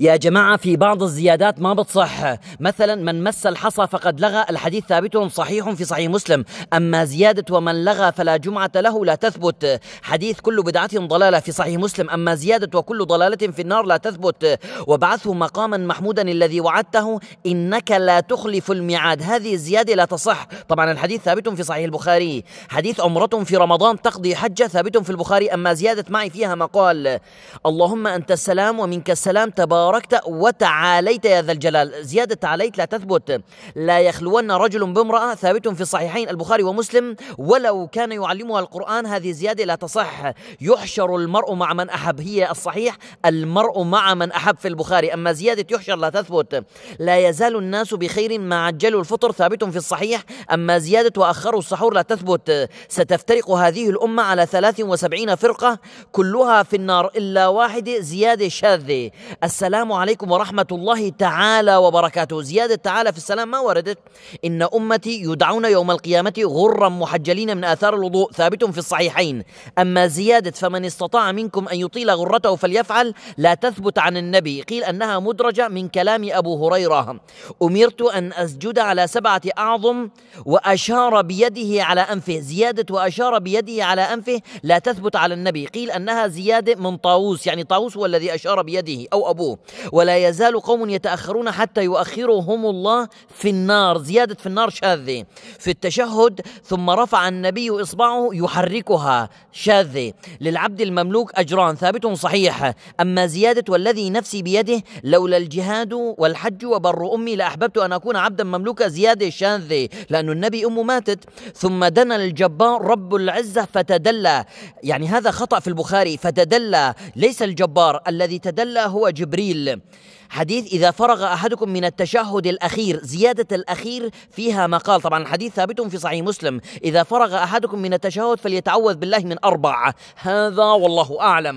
يا جماعة في بعض الزيادات ما بتصح مثلا من مس الحصى فقد لغى الحديث ثابت صحيح في صحيح مسلم أما زيادة ومن لغى فلا جمعة له لا تثبت حديث كل بدعة ضلالة في صحيح مسلم أما زيادة وكل ضلالة في النار لا تثبت وبعثه مقاما محمودا الذي وعدته إنك لا تخلف الميعاد هذه الزيادة لا تصح طبعا الحديث ثابت في صحيح البخاري حديث عمرة في رمضان تقضي حجة ثابت في البخاري أما زيادة معي فيها مقال اللهم أنت السلام ومنك السلام تبارك تباركت وتعاليت يا ذا الجلال زيادة تعاليت لا تثبت لا يخلون رجل بامرأة ثابت في الصحيحين البخاري ومسلم ولو كان يعلمها القرآن هذه زيادة لا تصح يحشر المرء مع من أحب هي الصحيح المرء مع من أحب في البخاري أما زيادة يحشر لا تثبت لا يزال الناس بخير ما عجلوا الفطر ثابت في الصحيح أما زيادة وأخروا السحور لا تثبت ستفترق هذه الأمة على 73 فرقة كلها في النار إلا واحدة زيادة شاذة السلام السلام عليكم ورحمة الله تعالى وبركاته زيادة تعالى في السلام ما وردت إن أمتي يدعون يوم القيامة غرا محجلين من آثار الوضوء ثابت في الصحيحين أما زيادة فمن استطاع منكم أن يطيل غرته فليفعل لا تثبت عن النبي قيل أنها مدرجة من كلام أبو هريرة أمرت أن أسجد على سبعة أعظم وأشار بيده على أنفه زيادة وأشار بيده على أنفه لا تثبت على النبي قيل أنها زيادة من طاووس يعني طاووس هو الذي أشار بيده أو أبوه ولا يزال قوم يتأخرون حتى يؤخرهم الله في النار زيادة في النار شاذة في التشهد ثم رفع النبي إصبعه يحركها شاذة للعبد المملوك أجران ثابت صحيح أما زيادة والذي نفسي بيده لولا الجهاد والحج وبر أمي لأحببت أن أكون عبدا مملوكا زيادة شاذة لأن النبي أمه ماتت ثم دنا الجبار رب العزة فتدلى يعني هذا خطأ في البخاري فتدلى ليس الجبار الذي تدلى هو جبريل حديث إذا فرغ أحدكم من التشهد الأخير زيادة الأخير فيها مقال طبعا الحديث ثابت في صحيح مسلم إذا فرغ أحدكم من التشهد فليتعوذ بالله من أربع هذا والله أعلم